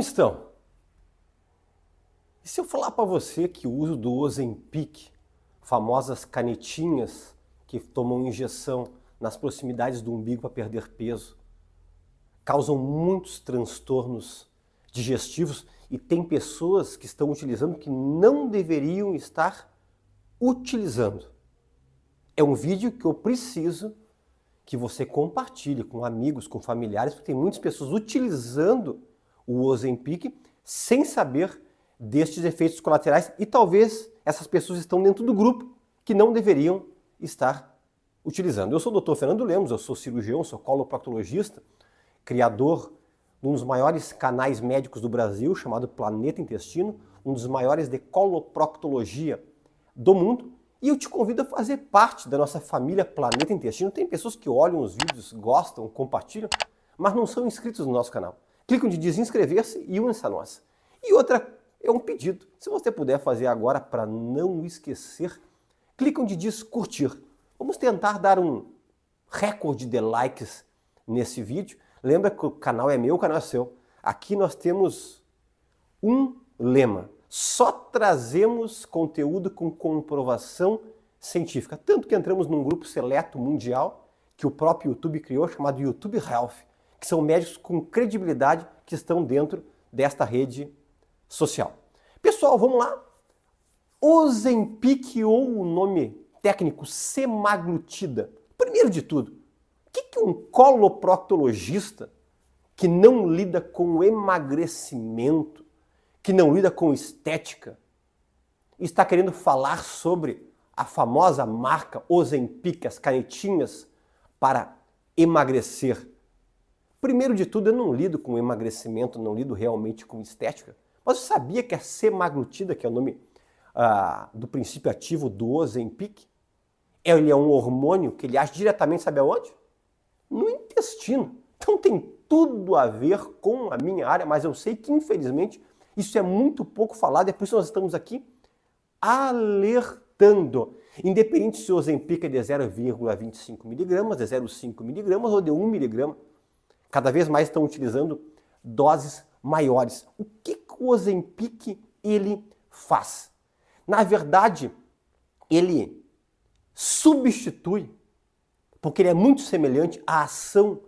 Como estão? E se eu falar para você que o uso do Ozempic, famosas canetinhas que tomam injeção nas proximidades do umbigo para perder peso, causam muitos transtornos digestivos e tem pessoas que estão utilizando que não deveriam estar utilizando. É um vídeo que eu preciso que você compartilhe com amigos, com familiares, porque tem muitas pessoas utilizando o Ozempic sem saber destes efeitos colaterais e talvez essas pessoas estão dentro do grupo que não deveriam estar utilizando. Eu sou o Dr. Fernando Lemos, eu sou cirurgião, sou coloproctologista, criador de um dos maiores canais médicos do Brasil, chamado Planeta Intestino, um dos maiores de coloproctologia do mundo. E eu te convido a fazer parte da nossa família Planeta Intestino. Tem pessoas que olham os vídeos, gostam, compartilham, mas não são inscritos no nosso canal clicam de desinscrever-se e unam-se a nós. E outra é um pedido. Se você puder fazer agora para não esquecer, clicam de curtir. Vamos tentar dar um recorde de likes nesse vídeo. Lembra que o canal é meu, o canal é seu. Aqui nós temos um lema. Só trazemos conteúdo com comprovação científica. Tanto que entramos num grupo seleto mundial que o próprio YouTube criou, chamado YouTube Health que são médicos com credibilidade que estão dentro desta rede social. Pessoal, vamos lá? Ozempic ou o nome técnico semaglutida. Primeiro de tudo, o que, que um coloproctologista que não lida com emagrecimento, que não lida com estética, está querendo falar sobre a famosa marca Ozempic, as canetinhas para emagrecer. Primeiro de tudo, eu não lido com emagrecimento, não lido realmente com estética. Mas eu sabia que a semaglutida, que é o nome ah, do princípio ativo do Ozempic, ele é um hormônio que ele age diretamente, sabe aonde? No intestino. Então tem tudo a ver com a minha área, mas eu sei que infelizmente isso é muito pouco falado, é por isso que nós estamos aqui alertando. Independente se o Ozempic é de 0,25 miligramas, de 0,5 miligramas ou de 1 miligrama, cada vez mais estão utilizando doses maiores. O que, o Ozempic ele faz? Na verdade, ele substitui, porque ele é muito semelhante à ação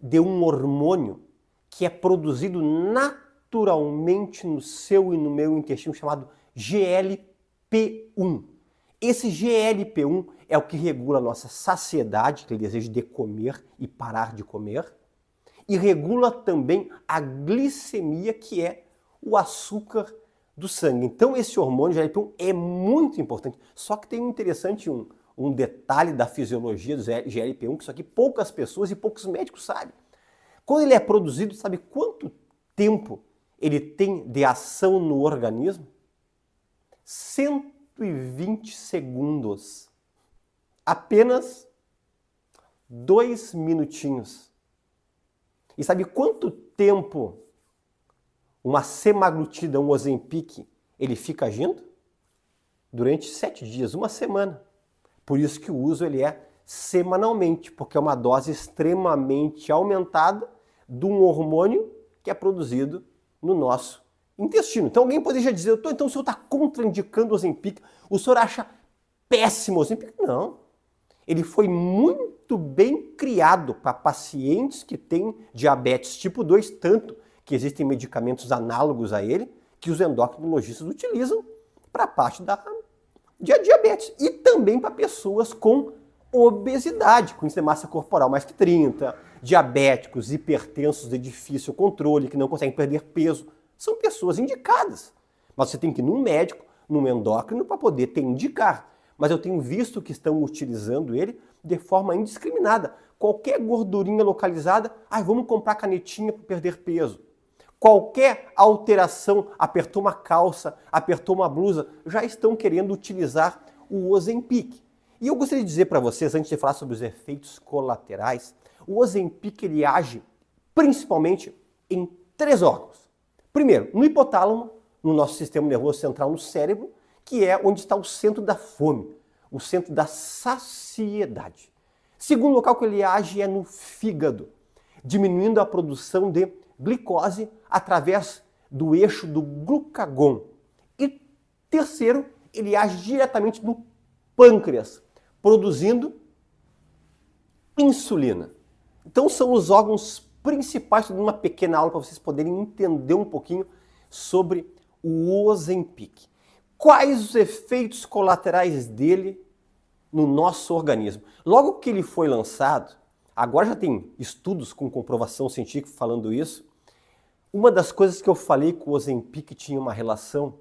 de um hormônio que é produzido naturalmente no seu e no meu intestino chamado GLP1. Esse GLP1 é o que regula a nossa saciedade, aquele desejo de comer e parar de comer e regula também a glicemia, que é o açúcar do sangue. Então esse hormônio GLP-1 é muito importante. Só que tem um interessante um, um detalhe da fisiologia do GLP-1 que isso aqui poucas pessoas e poucos médicos sabem. Quando ele é produzido, sabe quanto tempo ele tem de ação no organismo? 120 segundos. Apenas dois minutinhos. E sabe quanto tempo uma semaglutida, um Ozempic, ele fica agindo? Durante sete dias, uma semana. Por isso que o uso ele é semanalmente, porque é uma dose extremamente aumentada de um hormônio que é produzido no nosso intestino. Então alguém poderia dizer, então o senhor está contraindicando o Ozempic, o senhor acha péssimo o Ozempic? Não. Ele foi muito muito bem criado para pacientes que têm diabetes tipo 2, tanto que existem medicamentos análogos a ele, que os endocrinologistas utilizam para a parte da de diabetes e também para pessoas com obesidade, com índice de massa corporal mais que 30, diabéticos, hipertensos de difícil controle, que não conseguem perder peso, são pessoas indicadas. Mas você tem que ir num médico, num endócrino para poder te indicar. Mas eu tenho visto que estão utilizando ele de forma indiscriminada. Qualquer gordurinha localizada, ai, vamos comprar canetinha para perder peso. Qualquer alteração, apertou uma calça, apertou uma blusa, já estão querendo utilizar o Ozempic. E eu gostaria de dizer para vocês, antes de falar sobre os efeitos colaterais, o Ozempic ele age principalmente em três órgãos. Primeiro, no hipotálamo, no nosso sistema nervoso central, no cérebro, que é onde está o centro da fome o centro da saciedade. Segundo local que ele age é no fígado, diminuindo a produção de glicose através do eixo do glucagon. E terceiro, ele age diretamente no pâncreas, produzindo insulina. Então são os órgãos principais de uma pequena aula para vocês poderem entender um pouquinho sobre o Ozempic quais os efeitos colaterais dele no nosso organismo. Logo que ele foi lançado, agora já tem estudos com comprovação científica falando isso. Uma das coisas que eu falei com o Ozempic tinha uma relação,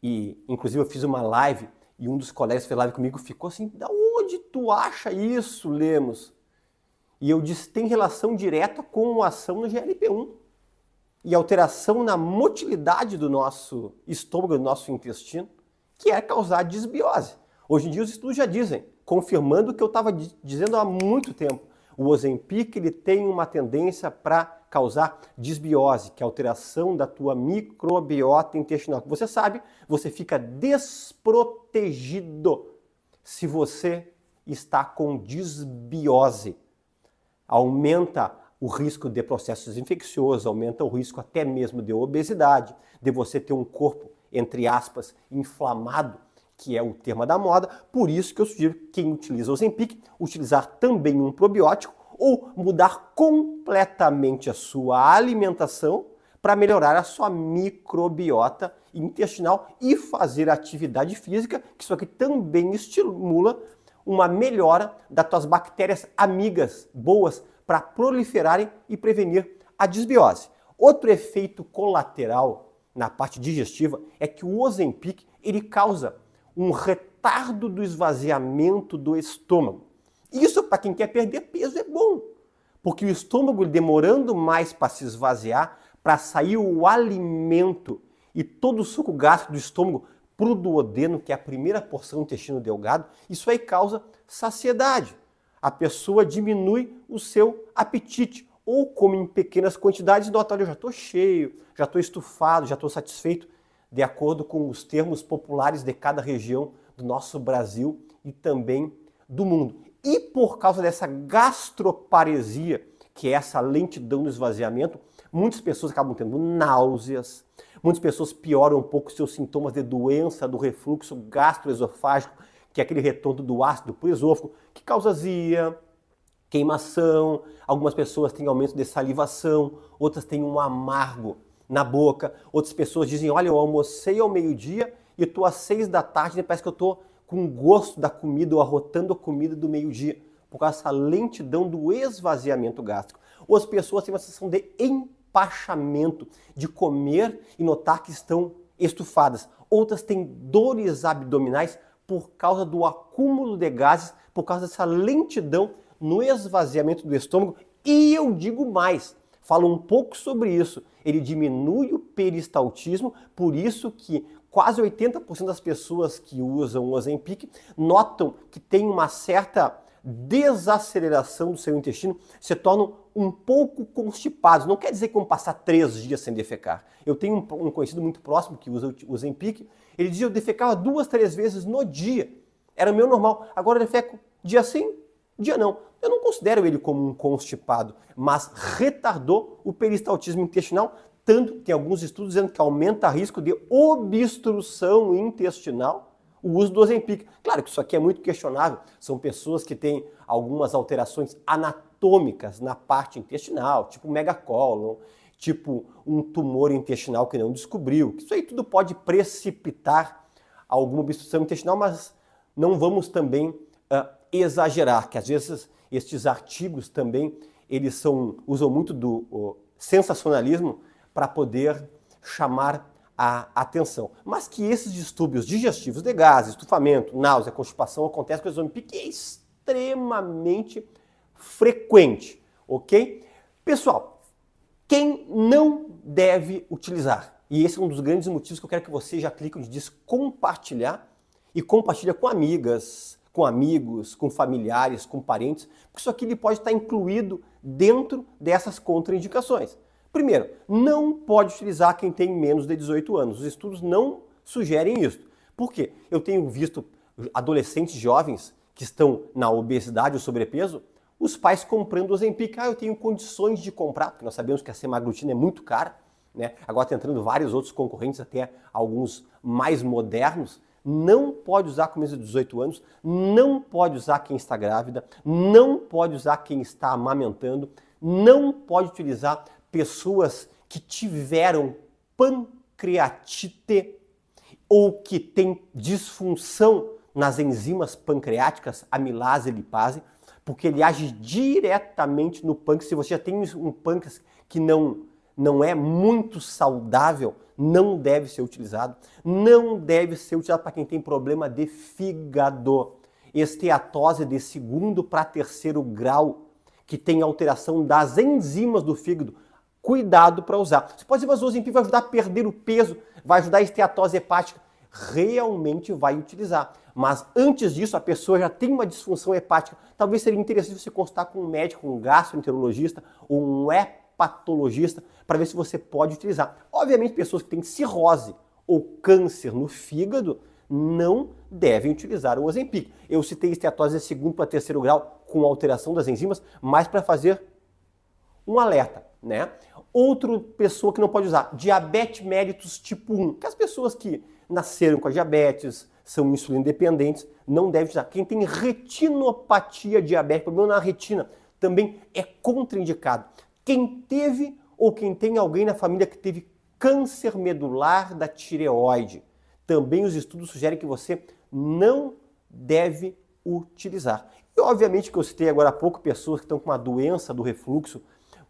e inclusive eu fiz uma live e um dos colegas que fez live comigo ficou assim: da onde tu acha isso, Lemos? E eu disse: tem relação direta com a ação no GLP-1 e alteração na motilidade do nosso estômago, do nosso intestino, que é causar desbiose. Hoje em dia os estudos já dizem, confirmando o que eu estava dizendo há muito tempo. O Ozempic ele tem uma tendência para causar desbiose, que é alteração da tua microbiota intestinal. Você sabe, você fica desprotegido se você está com desbiose. Aumenta o risco de processos infecciosos, aumenta o risco até mesmo de obesidade, de você ter um corpo, entre aspas, inflamado, que é o tema da moda. Por isso que eu sugiro quem utiliza o Zempic utilizar também um probiótico ou mudar completamente a sua alimentação para melhorar a sua microbiota intestinal e fazer atividade física, que isso aqui também estimula uma melhora das tuas bactérias amigas boas para proliferarem e prevenir a desbiose. Outro efeito colateral na parte digestiva é que o Ozempic ele causa um retardo do esvaziamento do estômago. Isso para quem quer perder peso é bom, porque o estômago demorando mais para se esvaziar, para sair o alimento e todo o suco gástrico do estômago para o duodeno, que é a primeira porção do intestino delgado, isso aí causa saciedade a pessoa diminui o seu apetite ou come em pequenas quantidades e nota, olha, eu já estou cheio, já estou estufado, já estou satisfeito, de acordo com os termos populares de cada região do nosso Brasil e também do mundo. E por causa dessa gastroparesia, que é essa lentidão no esvaziamento, muitas pessoas acabam tendo náuseas, muitas pessoas pioram um pouco seus sintomas de doença do refluxo gastroesofágico, que é aquele retorno do ácido para o esôfago, que causa azia, queimação, algumas pessoas têm aumento de salivação, outras têm um amargo na boca, outras pessoas dizem, olha, eu almocei ao meio-dia e estou às seis da tarde e né, parece que eu estou com gosto da comida ou arrotando a comida do meio-dia, por causa dessa lentidão do esvaziamento gástrico. Ou as pessoas têm uma sensação de empachamento, de comer e notar que estão estufadas. Outras têm dores abdominais por causa do acúmulo de gases, por causa dessa lentidão no esvaziamento do estômago. E eu digo mais, falo um pouco sobre isso. Ele diminui o peristaltismo, por isso que quase 80% das pessoas que usam o Ozempic notam que tem uma certa desaceleração do seu intestino, se tornam um pouco constipados. Não quer dizer que vão passar três dias sem defecar. Eu tenho um conhecido muito próximo que usa o Ozempic ele dizia: eu defecava duas, três vezes no dia. Era meu normal. Agora eu defeco dia sim, dia não. Eu não considero ele como um constipado, mas retardou o peristaltismo intestinal. Tanto que tem alguns estudos dizendo que aumenta o risco de obstrução intestinal o uso do Ozempic. Claro que isso aqui é muito questionável. São pessoas que têm algumas alterações anatômicas na parte intestinal, tipo megacólon tipo um tumor intestinal que não descobriu. Isso aí tudo pode precipitar alguma obstrução intestinal, mas não vamos também uh, exagerar, que às vezes estes artigos também eles são, usam muito do sensacionalismo para poder chamar a atenção. Mas que esses distúrbios digestivos de gases, estufamento, náusea, constipação acontecem com o exame PIC é extremamente frequente, ok? Pessoal, quem não deve utilizar. E esse é um dos grandes motivos que eu quero que você já clique onde diz compartilhar e compartilha com amigas, com amigos, com familiares, com parentes, porque isso aqui ele pode estar incluído dentro dessas contraindicações. Primeiro, não pode utilizar quem tem menos de 18 anos. Os estudos não sugerem isso. Por quê? Eu tenho visto adolescentes jovens que estão na obesidade ou sobrepeso os pais comprando o Zempic. Ah, eu tenho condições de comprar, porque nós sabemos que a semaglutina é muito cara, né? agora está entrando vários outros concorrentes, até alguns mais modernos. Não pode usar com menos de 18 anos, não pode usar quem está grávida, não pode usar quem está amamentando, não pode utilizar pessoas que tiveram pancreatite ou que têm disfunção nas enzimas pancreáticas, amilase e lipase porque ele age diretamente no pâncreas. Se você já tem um pâncreas que não, não é muito saudável, não deve ser utilizado. Não deve ser utilizado para quem tem problema de fígado. Esteatose é de segundo para terceiro grau, que tem alteração das enzimas do fígado. Cuidado para usar. Você pode usar o Ozempic, vai ajudar a perder o peso, vai ajudar a esteatose hepática, realmente vai utilizar. Mas antes disso, a pessoa já tem uma disfunção hepática. Talvez seria interessante você consultar com um médico, um gastroenterologista ou um hepatologista para ver se você pode utilizar. Obviamente, pessoas que têm cirrose ou câncer no fígado não devem utilizar o Ozempic. Eu citei esteatose de segundo para terceiro grau com alteração das enzimas, mas para fazer um alerta, né? Outra pessoa que não pode usar, diabetes mellitus tipo 1, que as pessoas que nasceram com a diabetes, são insulina dependentes, não deve usar. Quem tem retinopatia diabética, problema na é retina, também é contraindicado. Quem teve ou quem tem alguém na família que teve câncer medular da tireoide, também os estudos sugerem que você não deve utilizar. E obviamente que eu citei agora há pouco pessoas que estão com uma doença do refluxo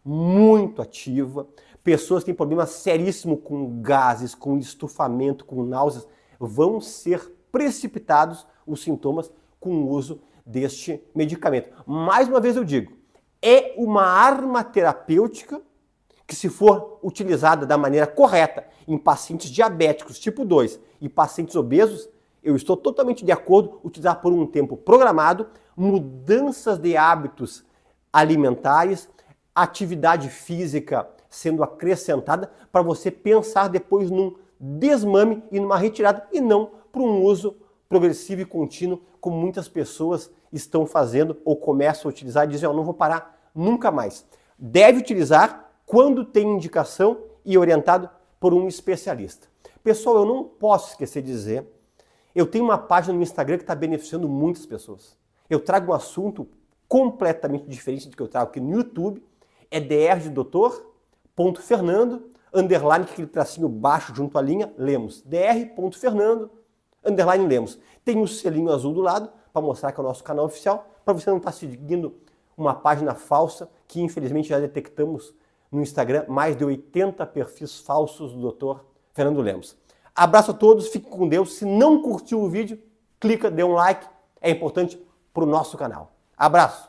muito ativa, pessoas que têm problema seríssimo com gases, com estufamento, com náuseas, vão ser precipitados os sintomas com o uso deste medicamento. Mais uma vez eu digo, é uma arma terapêutica que, se for utilizada da maneira correta em pacientes diabéticos tipo 2 e pacientes obesos, eu estou totalmente de acordo utilizar por um tempo programado mudanças de hábitos alimentares, atividade física sendo acrescentada para você pensar depois num desmame e numa retirada e não para um uso progressivo e contínuo como muitas pessoas estão fazendo ou começam a utilizar e dizem, eu oh, não vou parar nunca mais. Deve utilizar quando tem indicação e orientado por um especialista. Pessoal, eu não posso esquecer de dizer, eu tenho uma página no Instagram que está beneficiando muitas pessoas. Eu trago um assunto completamente diferente do que eu trago aqui no YouTube é dr de doutor, ponto Fernando, underline, aquele tracinho baixo junto à linha, Lemos. Dr. Ponto Fernando, underline Lemos. Tem o um selinho azul do lado para mostrar que é o nosso canal oficial, para você não estar tá seguindo uma página falsa que infelizmente já detectamos no Instagram mais de 80 perfis falsos do Dr. Fernando Lemos. Abraço a todos, fiquem com Deus. Se não curtiu o vídeo, clica, dê um like, é importante para o nosso canal. Abraço!